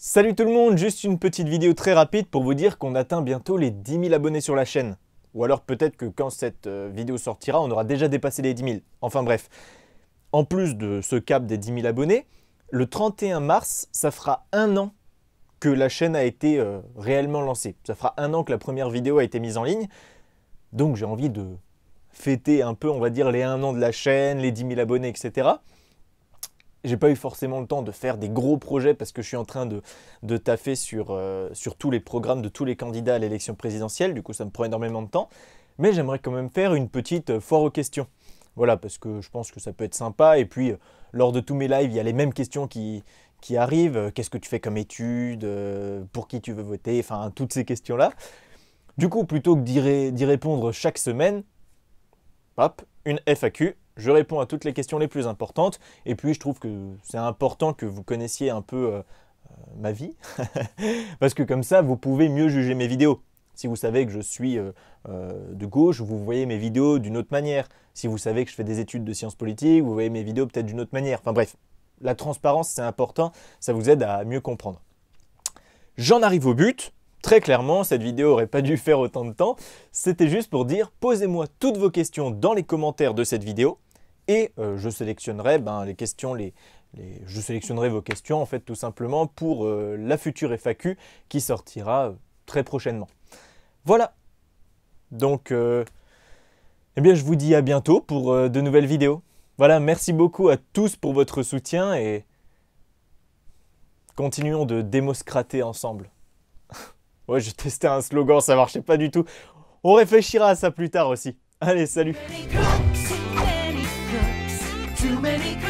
Salut tout le monde, juste une petite vidéo très rapide pour vous dire qu'on atteint bientôt les 10 000 abonnés sur la chaîne. Ou alors peut-être que quand cette euh, vidéo sortira, on aura déjà dépassé les 10 000. Enfin bref, en plus de ce cap des 10 000 abonnés, le 31 mars, ça fera un an que la chaîne a été euh, réellement lancée. Ça fera un an que la première vidéo a été mise en ligne. Donc j'ai envie de fêter un peu, on va dire, les 1 an de la chaîne, les 10 000 abonnés, etc j'ai pas eu forcément le temps de faire des gros projets parce que je suis en train de, de taffer sur, euh, sur tous les programmes de tous les candidats à l'élection présidentielle, du coup ça me prend énormément de temps, mais j'aimerais quand même faire une petite euh, foire aux questions. Voilà, parce que je pense que ça peut être sympa, et puis euh, lors de tous mes lives, il y a les mêmes questions qui, qui arrivent, qu'est-ce que tu fais comme étude, pour qui tu veux voter, enfin toutes ces questions-là. Du coup, plutôt que d'y répondre chaque semaine, hop, une FAQ je réponds à toutes les questions les plus importantes. Et puis, je trouve que c'est important que vous connaissiez un peu euh, euh, ma vie, parce que comme ça, vous pouvez mieux juger mes vidéos. Si vous savez que je suis euh, de gauche, vous voyez mes vidéos d'une autre manière. Si vous savez que je fais des études de sciences politiques, vous voyez mes vidéos peut-être d'une autre manière. Enfin bref, la transparence, c'est important, ça vous aide à mieux comprendre. J'en arrive au but. Très clairement, cette vidéo aurait pas dû faire autant de temps. C'était juste pour dire, posez-moi toutes vos questions dans les commentaires de cette vidéo et euh, je sélectionnerai ben, les questions, je sélectionnerai vos questions en fait tout simplement pour euh, la future FAQ qui sortira euh, très prochainement. Voilà, donc eh bien, je vous dis à bientôt pour de nouvelles vidéos. Voilà, merci beaucoup à tous pour votre soutien et continuons de démoscrater ensemble. ouais, j'ai testé un slogan, ça ne marchait pas du tout. On réfléchira à ça plus tard aussi. Allez, salut too many